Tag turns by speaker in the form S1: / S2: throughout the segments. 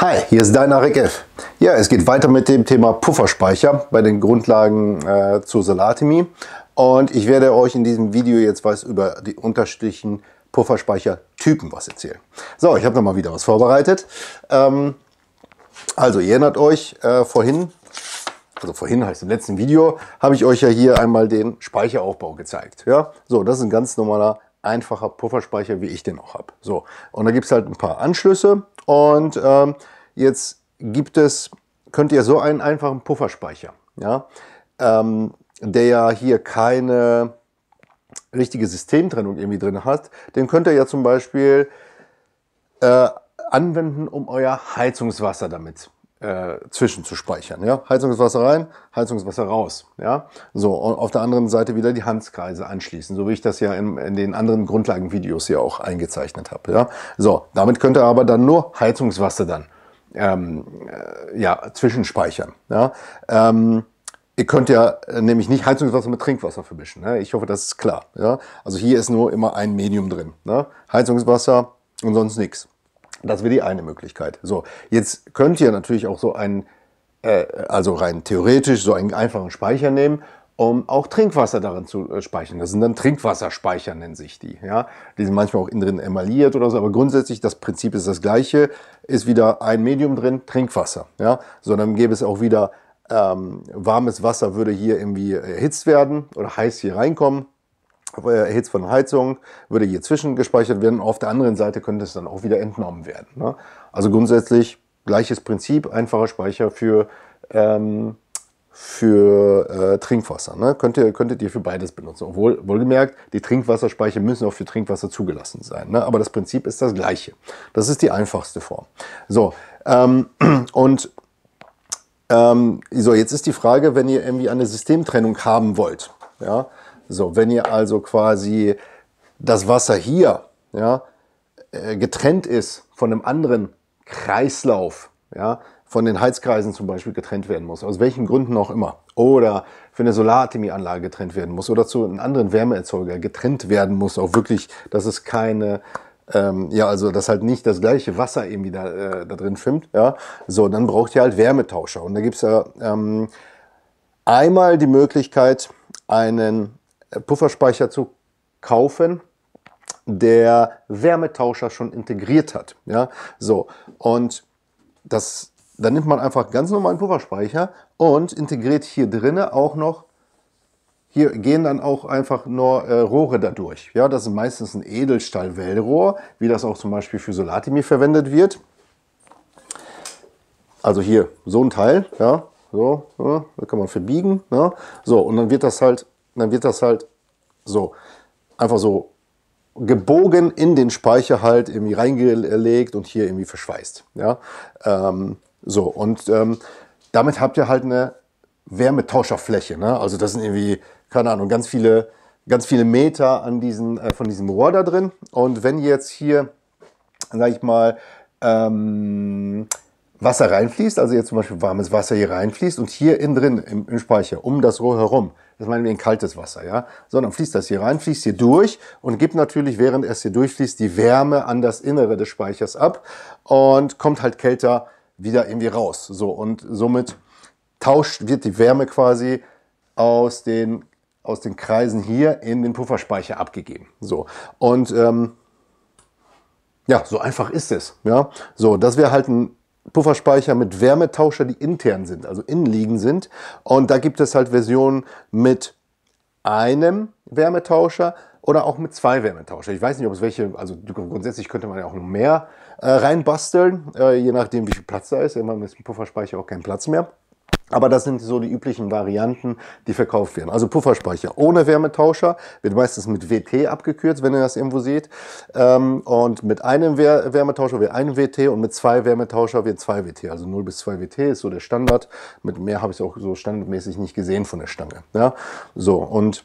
S1: Hi, hier ist dein Arik F. Ja, es geht weiter mit dem Thema Pufferspeicher bei den Grundlagen äh, zur Salatemi. Und ich werde euch in diesem Video jetzt was über die unterschiedlichen Pufferspeichertypen was erzählen. So, ich habe nochmal wieder was vorbereitet. Ähm, also, ihr erinnert euch, äh, vorhin also vorhin heißt im letzten Video, habe ich euch ja hier einmal den Speicheraufbau gezeigt. Ja, so, das ist ein ganz normaler einfacher Pufferspeicher, wie ich den auch habe. So, und da gibt es halt ein paar Anschlüsse und ähm, jetzt gibt es, könnt ihr so einen einfachen Pufferspeicher, ja, ähm, der ja hier keine richtige Systemtrennung irgendwie drin hat, den könnt ihr ja zum Beispiel äh, anwenden, um euer Heizungswasser damit äh, zwischenzuspeichern. Ja? Heizungswasser rein, Heizungswasser raus. Ja? So, und auf der anderen Seite wieder die Handkreise anschließen, so wie ich das ja in, in den anderen Grundlagenvideos hier auch eingezeichnet habe. Ja? So, damit könnt ihr aber dann nur Heizungswasser dann ähm, äh, ja, zwischenspeichern. Ja? Ähm, ihr könnt ja äh, nämlich nicht Heizungswasser mit Trinkwasser vermischen. Ne? Ich hoffe, das ist klar. Ja? Also hier ist nur immer ein Medium drin. Ne? Heizungswasser und sonst nichts. Das wäre die eine Möglichkeit. So, jetzt könnt ihr natürlich auch so einen, äh, also rein theoretisch, so einen einfachen Speicher nehmen, um auch Trinkwasser darin zu äh, speichern. Das sind dann Trinkwasserspeicher, nennen sich die. Ja? Die sind manchmal auch innen drin emailliert oder so, aber grundsätzlich das Prinzip ist das gleiche. Ist wieder ein Medium drin, Trinkwasser. Ja? dann gäbe es auch wieder ähm, warmes Wasser, würde hier irgendwie erhitzt werden oder heiß hier reinkommen. Äh, erhitzt von Heizung, würde hier zwischengespeichert werden. Auf der anderen Seite könnte es dann auch wieder entnommen werden. Ne? Also grundsätzlich gleiches Prinzip, einfacher Speicher für, ähm, für äh, Trinkwasser. Ne? Könnt könntet ihr für beides benutzen. Obwohl, wohlgemerkt, die Trinkwasserspeicher müssen auch für Trinkwasser zugelassen sein. Ne? Aber das Prinzip ist das gleiche. Das ist die einfachste Form. So, ähm, und ähm, so, jetzt ist die Frage, wenn ihr irgendwie eine Systemtrennung haben wollt, ja, so, wenn ihr also quasi das Wasser hier ja, äh, getrennt ist von einem anderen Kreislauf, ja, von den Heizkreisen zum Beispiel getrennt werden muss, aus welchen Gründen auch immer, oder für eine Solarthermieanlage getrennt werden muss oder zu einem anderen Wärmeerzeuger getrennt werden muss, auch wirklich, dass es keine ähm, ja, also dass halt nicht das gleiche Wasser irgendwie da, äh, da drin schwimmt, ja, so, dann braucht ihr halt Wärmetauscher. Und da gibt es ja ähm, einmal die Möglichkeit, einen Pufferspeicher zu kaufen, der Wärmetauscher schon integriert hat. Ja, so. Und das, dann nimmt man einfach ganz normalen Pufferspeicher und integriert hier drinne auch noch hier gehen dann auch einfach nur äh, Rohre dadurch. Ja, das ist meistens ein Edelstahl-Wellrohr, wie das auch zum Beispiel für Solatimir verwendet wird. Also hier so ein Teil, ja, so, ja, da kann man verbiegen. Ja. Ne? So, und dann wird das halt dann wird das halt so, einfach so gebogen in den Speicher halt irgendwie reingelegt und hier irgendwie verschweißt. Ja? Ähm, so, und ähm, damit habt ihr halt eine Wärmetauscherfläche. Ne? Also das sind irgendwie, keine Ahnung, ganz viele, ganz viele Meter an diesen, äh, von diesem Rohr da drin. Und wenn jetzt hier, sag ich mal, ähm, Wasser reinfließt, also jetzt zum Beispiel warmes Wasser hier reinfließt und hier innen drin im, im Speicher um das Rohr herum, das meinen wir in kaltes Wasser, ja, sondern fließt das hier rein, fließt hier durch und gibt natürlich, während es hier durchfließt, die Wärme an das Innere des Speichers ab und kommt halt kälter wieder irgendwie raus. So und somit tauscht, wird die Wärme quasi aus den, aus den Kreisen hier in den Pufferspeicher abgegeben. So und ähm, ja, so einfach ist es. Ja, so das wäre halt ein Pufferspeicher mit Wärmetauscher, die intern sind, also innenliegend sind. Und da gibt es halt Versionen mit einem Wärmetauscher oder auch mit zwei Wärmetauscher. Ich weiß nicht, ob es welche, also grundsätzlich könnte man ja auch noch mehr äh, reinbasteln, äh, je nachdem, wie viel Platz da ist. Irgendwann ist ein Pufferspeicher auch kein Platz mehr. Aber das sind so die üblichen Varianten, die verkauft werden. Also Pufferspeicher ohne Wärmetauscher wird meistens mit WT abgekürzt, wenn ihr das irgendwo seht. Ähm, und mit einem Wärmetauscher wird ein WT und mit zwei Wärmetauscher wird zwei WT. Also 0 bis 2 WT ist so der Standard. Mit mehr habe ich auch so standardmäßig nicht gesehen von der Stange. Ja? So, und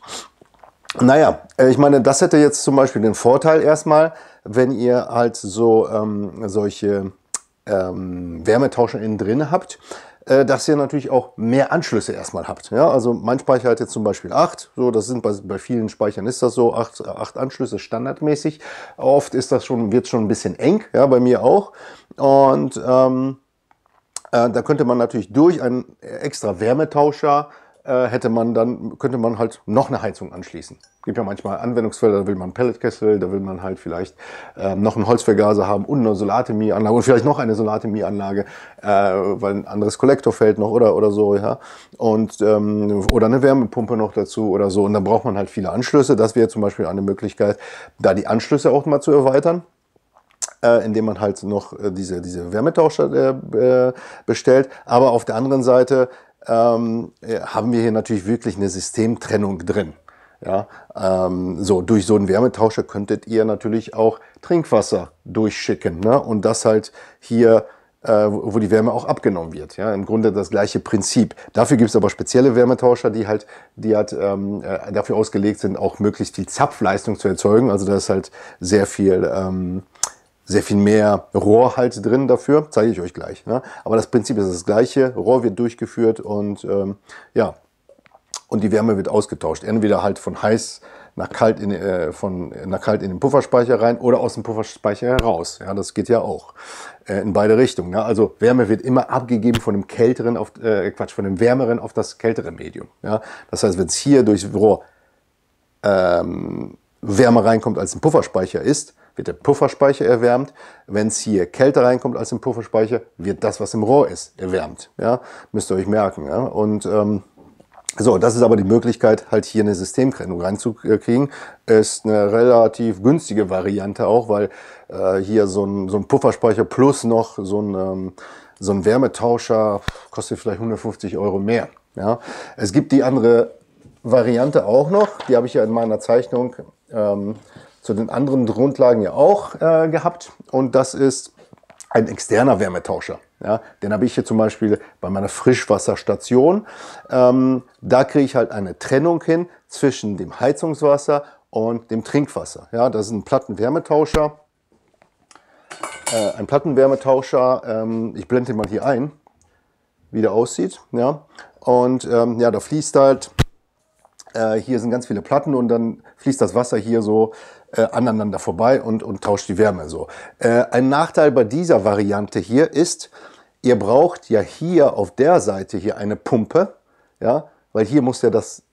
S1: naja, äh, ich meine, das hätte jetzt zum Beispiel den Vorteil erstmal, wenn ihr halt so ähm, solche ähm, Wärmetauscher innen drin habt äh, dass ihr natürlich auch mehr Anschlüsse erstmal habt. Ja, also mein Speicher hat jetzt zum Beispiel 8, So, das sind bei, bei vielen Speichern ist das so, 8 Anschlüsse standardmäßig. Oft ist das schon, wird schon ein bisschen eng, ja, bei mir auch. Und ähm, äh, da könnte man natürlich durch einen extra Wärmetauscher äh, hätte man dann könnte man halt noch eine Heizung anschließen gibt ja manchmal Anwendungsfelder, da will man Pelletkessel, da will man halt vielleicht äh, noch einen Holzvergaser haben und eine Solarthermieanlage und vielleicht noch eine Solarthermieanlage, äh, weil ein anderes Kollektorfeld noch oder oder so, ja. Und ähm, oder eine Wärmepumpe noch dazu oder so. Und dann braucht man halt viele Anschlüsse. Das wäre zum Beispiel eine Möglichkeit, da die Anschlüsse auch mal zu erweitern äh, indem man halt noch äh, diese, diese Wärmetauscher äh, äh, bestellt. Aber auf der anderen Seite ähm, äh, haben wir hier natürlich wirklich eine Systemtrennung drin. Ja, ähm, so durch so einen Wärmetauscher könntet ihr natürlich auch Trinkwasser durchschicken ne? und das halt hier, äh, wo die Wärme auch abgenommen wird. Ja, im Grunde das gleiche Prinzip. Dafür gibt es aber spezielle Wärmetauscher, die halt, die halt ähm, äh, dafür ausgelegt sind, auch möglichst viel Zapfleistung zu erzeugen. Also da ist halt sehr viel ähm, sehr viel mehr Rohr halt drin dafür, zeige ich euch gleich. Ne? Aber das Prinzip ist das gleiche, Rohr wird durchgeführt und ähm, ja, und die Wärme wird ausgetauscht. Entweder halt von heiß nach kalt in, äh, von, nach kalt in den Pufferspeicher rein oder aus dem Pufferspeicher heraus. Ja, das geht ja auch äh, in beide Richtungen. Ne? Also Wärme wird immer abgegeben von dem kälteren auf äh, Quatsch, von dem wärmeren auf das kältere Medium. Ja? Das heißt, wenn es hier durchs Rohr ähm, Wärme reinkommt, als ein Pufferspeicher ist, wird der Pufferspeicher erwärmt. Wenn es hier kälter reinkommt als im Pufferspeicher, wird das, was im Rohr ist, erwärmt. Ja? Müsst ihr euch merken. Ja? Und ähm, so, das ist aber die Möglichkeit, halt hier eine Systemtrennung reinzukriegen. Ist eine relativ günstige Variante auch, weil äh, hier so ein, so ein Pufferspeicher plus noch so ein, ähm, so ein Wärmetauscher kostet vielleicht 150 Euro mehr. Ja? Es gibt die andere Variante auch noch, die habe ich ja in meiner Zeichnung ähm, zu den anderen Grundlagen ja auch äh, gehabt. Und das ist ein externer Wärmetauscher. Ja, den habe ich hier zum Beispiel bei meiner Frischwasserstation. Ähm, da kriege ich halt eine Trennung hin zwischen dem Heizungswasser und dem Trinkwasser. Ja, das ist ein Plattenwärmetauscher. Äh, ein Plattenwärmetauscher, ähm, ich blende den mal hier ein, wie der aussieht. Ja. Und ähm, ja, da fließt halt, äh, hier sind ganz viele Platten und dann fließt das Wasser hier so äh, aneinander vorbei und, und tauscht die Wärme so. Äh, ein Nachteil bei dieser Variante hier ist, ihr braucht ja hier auf der Seite hier eine Pumpe, ja, weil hier muss ja das,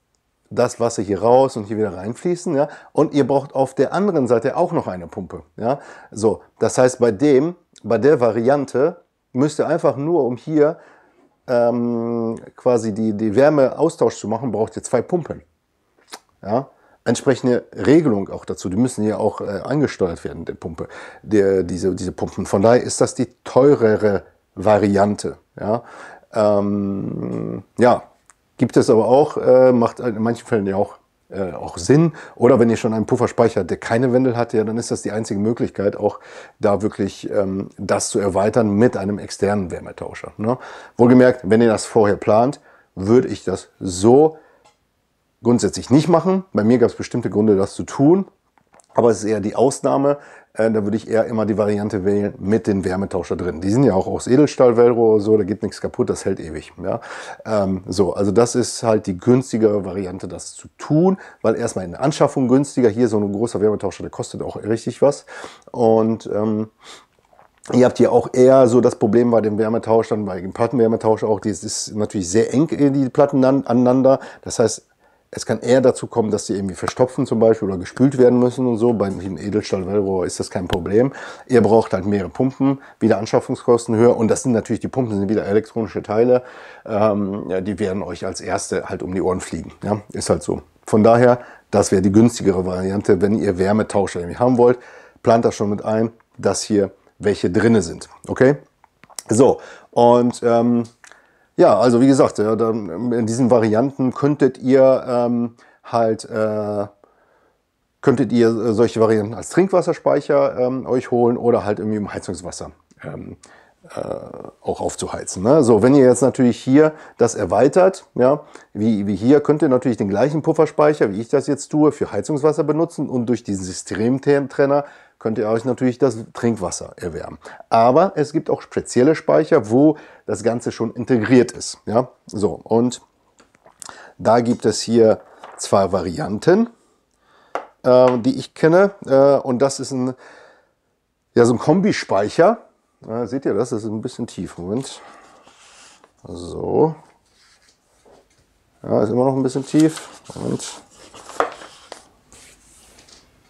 S1: das Wasser hier raus und hier wieder reinfließen, ja, und ihr braucht auf der anderen Seite auch noch eine Pumpe, ja, so. Das heißt, bei dem, bei der Variante müsst ihr einfach nur, um hier ähm, quasi die, die Wärme zu machen, braucht ihr zwei Pumpen, ja entsprechende Regelung auch dazu. Die müssen ja auch äh, angesteuert werden, der Pumpe, der, diese, diese Pumpen. Von daher ist das die teurere Variante. Ja, ähm, ja gibt es aber auch, äh, macht halt in manchen Fällen ja auch äh, auch Sinn. Oder wenn ihr schon einen Puffer speichert, der keine Wendel hat, ja, dann ist das die einzige Möglichkeit, auch da wirklich ähm, das zu erweitern mit einem externen Wärmetauscher. Ne? Wohlgemerkt, wenn ihr das vorher plant, würde ich das so grundsätzlich nicht machen. Bei mir gab es bestimmte Gründe, das zu tun. Aber es ist eher die Ausnahme. Äh, da würde ich eher immer die Variante wählen mit den Wärmetauscher drin. Die sind ja auch aus Edelstahl, Velro oder so, da geht nichts kaputt, das hält ewig. Ja? Ähm, so, also das ist halt die günstigere Variante, das zu tun, weil erstmal in der Anschaffung günstiger. Hier so ein großer Wärmetauscher, der kostet auch richtig was. Und ähm, Ihr habt ja auch eher so das Problem bei dem Wärmetausch, dann bei dem Plattenwärmetausch auch, das ist natürlich sehr eng äh, die Platten aneinander. Das heißt, es kann eher dazu kommen, dass sie irgendwie verstopfen zum Beispiel oder gespült werden müssen und so. Bei einem Edelstahl-Wellrohr ist das kein Problem. Ihr braucht halt mehrere Pumpen, wieder Anschaffungskosten höher und das sind natürlich die Pumpen, sind wieder elektronische Teile. Ähm, ja, die werden euch als erste halt um die Ohren fliegen. Ja, ist halt so. Von daher, das wäre die günstigere Variante, wenn ihr Wärmetauscher irgendwie haben wollt. Plant das schon mit ein, dass hier welche drinne sind. Okay? So, und ähm, ja, also wie gesagt, ähm, in diesen Varianten könntet ihr ähm, halt äh, könntet ihr äh, solche Varianten als Trinkwasserspeicher ähm, euch holen oder halt irgendwie im Heizungswasser ähm, äh, auch aufzuheizen. Ne? So, wenn ihr jetzt natürlich hier das erweitert, ja, wie, wie hier, könnt ihr natürlich den gleichen Pufferspeicher, wie ich das jetzt tue, für Heizungswasser benutzen und durch diesen Systemtrenner könnt ihr euch natürlich das Trinkwasser erwärmen. Aber es gibt auch spezielle Speicher, wo das Ganze schon integriert ist. Ja, so und da gibt es hier zwei Varianten, äh, die ich kenne. Äh, und das ist ein, ja, so ein Kombispeicher. Äh, seht ihr das? Das ist ein bisschen tief. Moment. So. Ja, ist immer noch ein bisschen tief. Moment.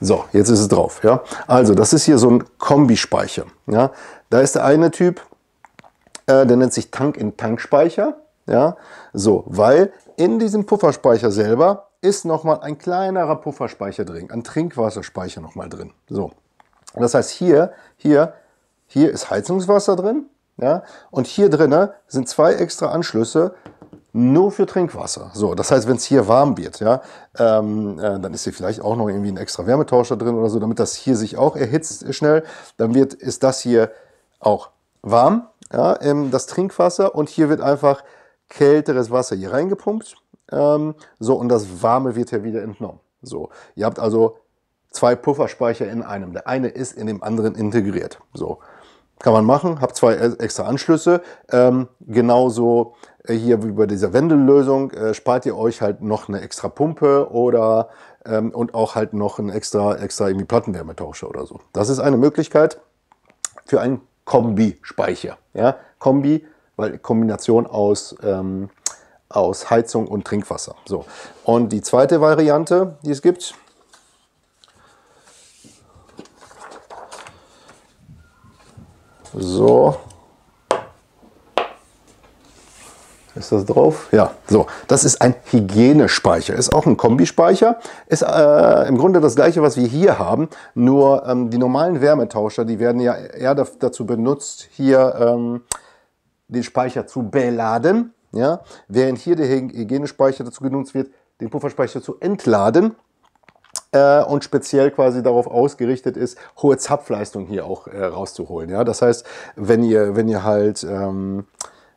S1: So, jetzt ist es drauf. Ja? Also, das ist hier so ein Kombispeicher. Ja? Da ist der eine Typ, äh, der nennt sich Tank-in-Tank-Speicher. Ja? So, weil in diesem Pufferspeicher selber ist nochmal ein kleinerer Pufferspeicher drin, ein Trinkwasserspeicher nochmal drin. So, das heißt hier, hier, hier ist Heizungswasser drin. Ja? Und hier drin sind zwei extra Anschlüsse nur für Trinkwasser. So, das heißt, wenn es hier warm wird, ja, ähm, äh, dann ist hier vielleicht auch noch irgendwie ein extra Wärmetauscher drin oder so, damit das hier sich auch erhitzt schnell. Dann wird, ist das hier auch warm, ja, ähm, das Trinkwasser und hier wird einfach kälteres Wasser hier reingepumpt. Ähm, so, und das Warme wird hier wieder entnommen. So, ihr habt also zwei Pufferspeicher in einem. Der eine ist in dem anderen integriert. So, kann man machen, habe zwei äh, extra Anschlüsse. Ähm, genauso äh, hier wie bei dieser Wendellösung äh, spart ihr euch halt noch eine extra Pumpe oder ähm, und auch halt noch einen extra, extra irgendwie Plattenwärmetauscher oder so. Das ist eine Möglichkeit für einen Kombi-Speicher. Ja? Kombi, weil Kombination aus, ähm, aus Heizung und Trinkwasser. So. Und die zweite Variante, die es gibt, So. Ist das drauf? Ja, so. Das ist ein Hygienespeicher. Ist auch ein Kombispeicher. Ist äh, im Grunde das gleiche, was wir hier haben. Nur ähm, die normalen Wärmetauscher, die werden ja eher dazu benutzt, hier ähm, den Speicher zu beladen. Ja? Während hier der Hygienespeicher dazu genutzt wird, den Pufferspeicher zu entladen. Äh, und speziell quasi darauf ausgerichtet ist, hohe Zapfleistung hier auch äh, rauszuholen. Ja? Das heißt, wenn ihr, wenn ihr halt... Ähm,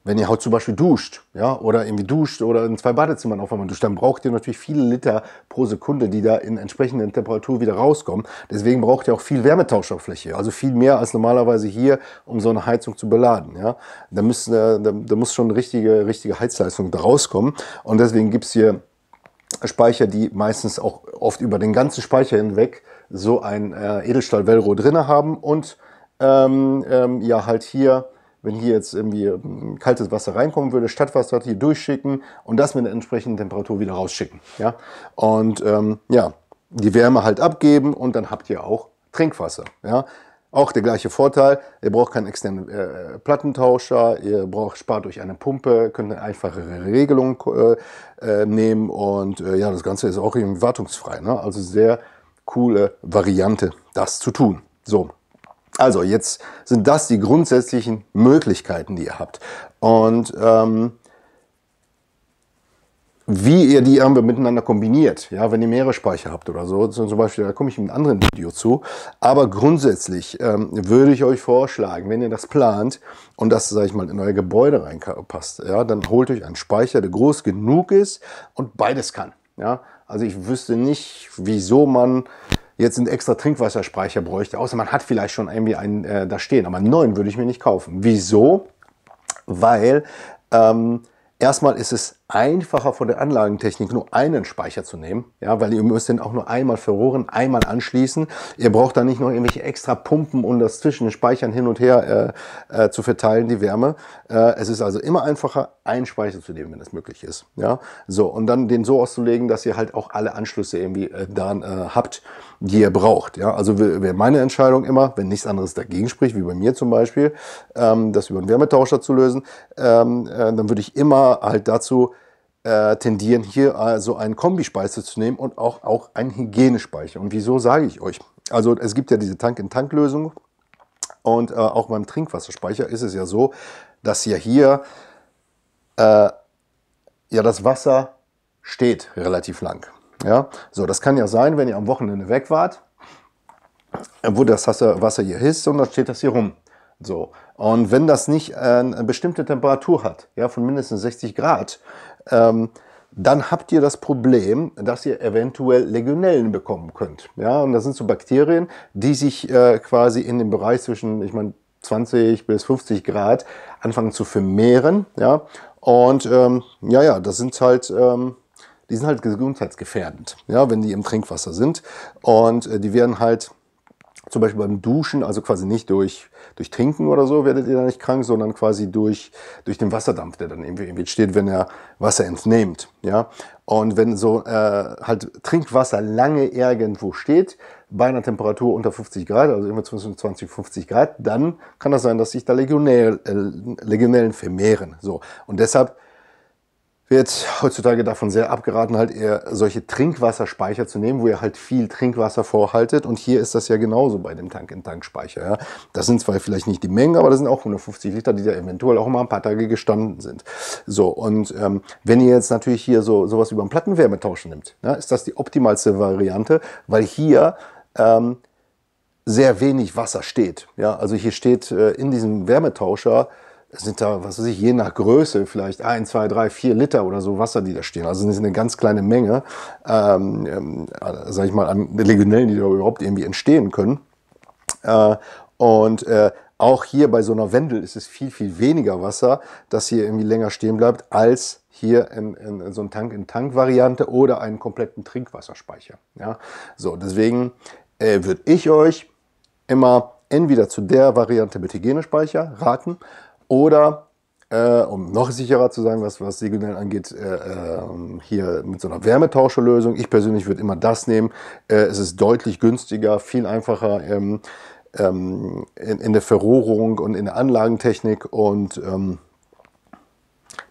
S1: wenn ihr halt zum Beispiel duscht, ja, oder irgendwie duscht oder in zwei Badezimmern auf einmal duscht, dann braucht ihr natürlich viele Liter pro Sekunde, die da in entsprechenden Temperatur wieder rauskommen. Deswegen braucht ihr auch viel Wärmetauscherfläche, also viel mehr als normalerweise hier, um so eine Heizung zu beladen, ja. Da, müssen, äh, da, da muss schon richtige, richtige Heizleistung da rauskommen und deswegen gibt's hier Speicher, die meistens auch oft über den ganzen Speicher hinweg so ein äh, Edelstahl Velro drinne haben und ähm, ähm, ja halt hier, wenn hier jetzt irgendwie hm, kaltes Wasser reinkommen würde, Stadtwasser hier durchschicken und das mit der entsprechenden Temperatur wieder rausschicken. Ja? Und ähm, ja, die Wärme halt abgeben und dann habt ihr auch Trinkwasser. Ja? Auch der gleiche Vorteil, ihr braucht keinen externen äh, Plattentauscher, ihr braucht, spart euch eine Pumpe, könnt eine einfachere Regelung äh, äh, nehmen und äh, ja, das Ganze ist auch eben wartungsfrei. Ne? Also sehr coole Variante, das zu tun. So, also jetzt sind das die grundsätzlichen Möglichkeiten, die ihr habt. Und ähm, wie ihr die Arme miteinander kombiniert. Ja, wenn ihr mehrere Speicher habt oder so, zum Beispiel, da komme ich in einem anderen Video zu. Aber grundsätzlich ähm, würde ich euch vorschlagen, wenn ihr das plant und das, sage ich mal, in euer Gebäude reinpasst, ja, dann holt euch einen Speicher, der groß genug ist und beides kann. Ja, also ich wüsste nicht, wieso man jetzt einen extra Trinkwasserspeicher bräuchte, außer man hat vielleicht schon irgendwie einen äh, da stehen. Aber einen neuen würde ich mir nicht kaufen. Wieso? Weil ähm, erstmal ist es einfacher von der Anlagentechnik nur einen Speicher zu nehmen, ja, weil ihr müsst den auch nur einmal verrohren, einmal anschließen. Ihr braucht da nicht noch irgendwelche extra Pumpen, um das zwischen den Speichern hin und her äh, äh, zu verteilen, die Wärme. Äh, es ist also immer einfacher, einen Speicher zu nehmen, wenn es möglich ist. Ja, so und dann den so auszulegen, dass ihr halt auch alle Anschlüsse irgendwie äh, dann äh, habt, die ihr braucht. Ja, also wäre meine Entscheidung immer, wenn nichts anderes dagegen spricht, wie bei mir zum Beispiel, ähm, das über einen Wärmetauscher zu lösen, ähm, äh, dann würde ich immer halt dazu äh, tendieren, hier also einen Kombispeicher zu nehmen und auch, auch einen Hygienespeicher. Und wieso sage ich euch? Also es gibt ja diese Tank-in-Tank-Lösung und äh, auch beim Trinkwasserspeicher ist es ja so, dass ja hier äh, ja das Wasser steht relativ lang. Ja, so das kann ja sein, wenn ihr am Wochenende weg wart, wo das Wasser hier ist und dann steht das hier rum. So. Und wenn das nicht äh, eine bestimmte Temperatur hat, ja, von mindestens 60 Grad, ähm, dann habt ihr das Problem, dass ihr eventuell Legionellen bekommen könnt. Ja, und das sind so Bakterien, die sich äh, quasi in dem Bereich zwischen, ich meine, 20 bis 50 Grad anfangen zu vermehren. Ja, und ähm, ja, ja, das sind halt, ähm, die sind halt gesundheitsgefährdend, ja, wenn die im Trinkwasser sind. Und äh, die werden halt zum Beispiel beim Duschen, also quasi nicht durch, durch Trinken oder so werdet ihr da nicht krank, sondern quasi durch, durch den Wasserdampf, der dann irgendwie entsteht, wenn ihr Wasser entnehmt. Ja? Und wenn so äh, halt Trinkwasser lange irgendwo steht, bei einer Temperatur unter 50 Grad, also immer zwischen 20 und 50 Grad, dann kann das sein, dass sich da Legionellen, äh, Legionellen vermehren. So. Und deshalb wird heutzutage davon sehr abgeraten, halt eher solche Trinkwasserspeicher zu nehmen, wo ihr halt viel Trinkwasser vorhaltet. Und hier ist das ja genauso bei dem Tank-in-Tank-Speicher. Ja. Das sind zwar vielleicht nicht die Mengen, aber das sind auch 150 Liter, die da eventuell auch mal ein paar Tage gestanden sind. So, und ähm, wenn ihr jetzt natürlich hier so sowas über einen Plattenwärmetausch nimmt, ja, ne, ist das die optimalste Variante, weil hier... Ähm, sehr wenig Wasser steht. Ja, also hier steht äh, in diesem Wärmetauscher sind da, was weiß ich, je nach Größe vielleicht ein, zwei, drei, vier Liter oder so Wasser, die da stehen. Also das ist eine ganz kleine Menge, ähm, ähm, äh, sag ich mal, an Legionellen, die da überhaupt irgendwie entstehen können. Äh, und äh, auch hier bei so einer Wendel ist es viel, viel weniger Wasser, das hier irgendwie länger stehen bleibt, als hier in, in, so einem Tank-in-Tank-Variante oder einen kompletten Trinkwasserspeicher. Ja? So, deswegen äh, würde ich euch immer entweder zu der Variante mit Hygienespeicher raten oder, äh, um noch sicherer zu sein, was, was Segelwellen angeht, äh, äh, hier mit so einer Wärmetauscherlösung. Ich persönlich würde immer das nehmen. Äh, es ist deutlich günstiger, viel einfacher. Ähm, ähm, in, in, der Verrohrung und in der Anlagentechnik und ähm,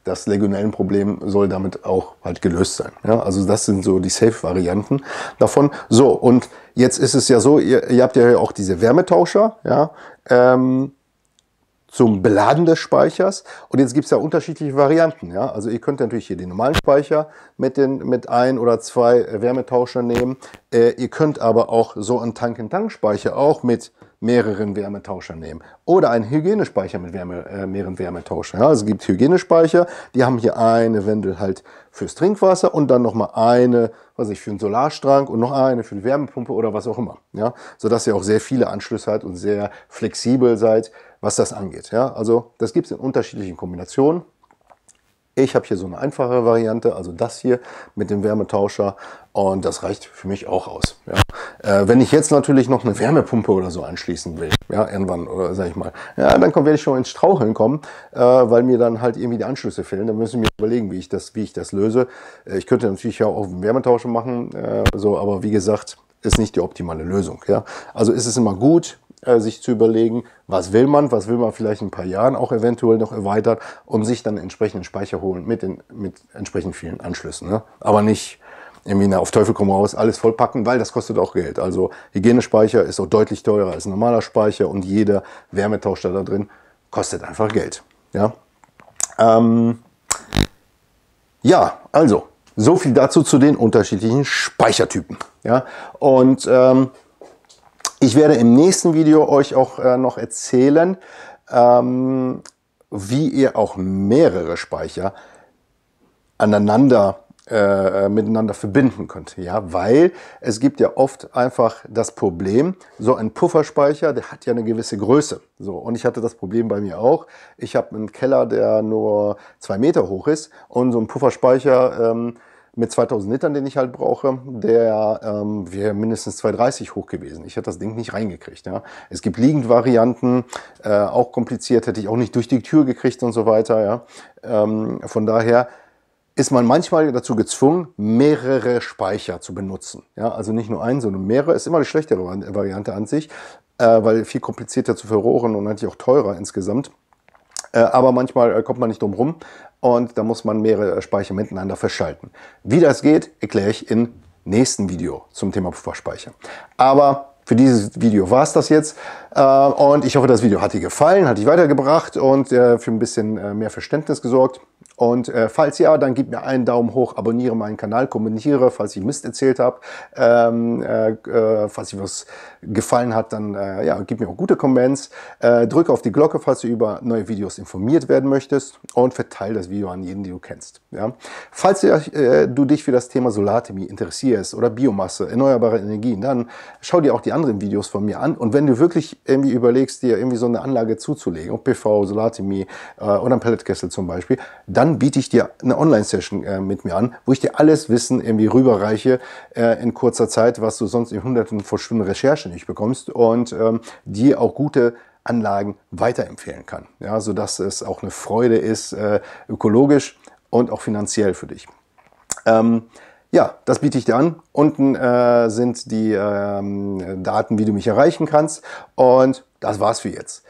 S1: das Legionellenproblem soll damit auch halt gelöst sein. Ja, also das sind so die Safe-Varianten davon. So, und jetzt ist es ja so, ihr, ihr habt ja auch diese Wärmetauscher, ja, ähm, zum Beladen des Speichers. Und jetzt gibt es ja unterschiedliche Varianten. Ja? Also ihr könnt natürlich hier den normalen Speicher mit, den, mit ein oder zwei Wärmetauschern nehmen. Äh, ihr könnt aber auch so einen Tank-in-Tank-Speicher auch mit mehreren Wärmetauschern nehmen. Oder einen Hygienespeicher mit Wärme, äh, mehreren Wärmetauschern. Ja? Also es gibt Hygienespeicher, die haben hier eine Wendel halt fürs Trinkwasser und dann nochmal eine, was ich, für einen Solarstrang und noch eine für die Wärmepumpe oder was auch immer. Ja? Sodass ihr auch sehr viele Anschlüsse habt und sehr flexibel seid, was das angeht. Ja, also das gibt es in unterschiedlichen Kombinationen. Ich habe hier so eine einfache Variante, also das hier mit dem Wärmetauscher und das reicht für mich auch aus. Ja. Äh, wenn ich jetzt natürlich noch eine Wärmepumpe oder so anschließen will, ja, irgendwann oder äh, sag ich mal, ja, dann werde ich schon ins Straucheln kommen, äh, weil mir dann halt irgendwie die Anschlüsse fehlen. Dann müssen wir überlegen, wie ich das, wie ich das löse. Äh, ich könnte natürlich auch einen Wärmetauscher machen, äh, so, aber wie gesagt, ist nicht die optimale Lösung. Ja. Also ist es immer gut, äh, sich zu überlegen, was will man, was will man vielleicht in ein paar Jahren auch eventuell noch erweitert und sich dann entsprechenden Speicher holen mit, den, mit entsprechend vielen Anschlüssen. Ne? Aber nicht irgendwie na, auf Teufel komm raus alles vollpacken, weil das kostet auch Geld. Also Hygienespeicher ist auch deutlich teurer als ein normaler Speicher und jeder Wärmetauscher da drin kostet einfach Geld. Ja, ähm, ja also so viel dazu zu den unterschiedlichen Speichertypen. Ja, und ähm, ich werde im nächsten Video euch auch äh, noch erzählen, ähm, wie ihr auch mehrere Speicher aneinander äh, äh, miteinander verbinden könnt. Ja, weil es gibt ja oft einfach das Problem, so ein Pufferspeicher, der hat ja eine gewisse Größe. So, und ich hatte das Problem bei mir auch. Ich habe einen Keller, der nur zwei Meter hoch ist und so ein Pufferspeicher ähm, mit 2000 Litern, den ich halt brauche, der ähm, wäre mindestens 230 hoch gewesen. Ich hätte das Ding nicht reingekriegt. Ja. Es gibt liegend Varianten, äh, auch kompliziert, hätte ich auch nicht durch die Tür gekriegt und so weiter. Ja. Ähm, von daher ist man manchmal dazu gezwungen, mehrere Speicher zu benutzen. Ja, also nicht nur einen, sondern mehrere. Ist immer die schlechtere Variante an sich, äh, weil viel komplizierter zu verrohren und natürlich auch teurer insgesamt. Äh, aber manchmal äh, kommt man nicht drum rum und da muss man mehrere Speicher miteinander verschalten. Wie das geht, erkläre ich im nächsten Video zum Thema Pufferspeicher. Aber für dieses Video war es das jetzt äh, und ich hoffe, das Video hat dir gefallen, hat dich weitergebracht und äh, für ein bisschen äh, mehr Verständnis gesorgt. Und äh, falls ja, dann gib mir einen Daumen hoch, abonniere meinen Kanal, kommentiere, falls ich Mist erzählt habe. Ähm, äh, äh falls dir was gefallen hat, dann äh, ja, gib mir auch gute Comments. Äh, drücke auf die Glocke, falls du über neue Videos informiert werden möchtest. Und verteile das Video an jeden, den du kennst. Ja? Falls du dich für das Thema Solarthermie interessierst oder Biomasse, erneuerbare Energien, dann schau dir auch die anderen Videos von mir an. Und wenn du wirklich irgendwie überlegst, dir irgendwie so eine Anlage zuzulegen, PV, Solarthermie oder einen Pelletkessel zum Beispiel, dann biete ich dir eine Online-Session äh, mit mir an, wo ich dir alles Wissen irgendwie rüberreiche äh, in kurzer Zeit, was du sonst in hunderten von Stunden Recherche nicht bekommst und ähm, dir auch gute Anlagen weiterempfehlen kann, ja, sodass es auch eine Freude ist, äh, ökologisch und auch finanziell für dich. Ähm, ja, das biete ich dir an. Unten äh, sind die ähm, Daten, wie du mich erreichen kannst. Und das war's für jetzt.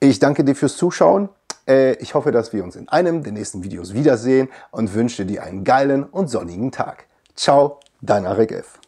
S1: Ich danke dir fürs Zuschauen. Äh, ich hoffe, dass wir uns in einem der nächsten Videos wiedersehen und wünsche dir einen geilen und sonnigen Tag. Ciao, dein Arik F.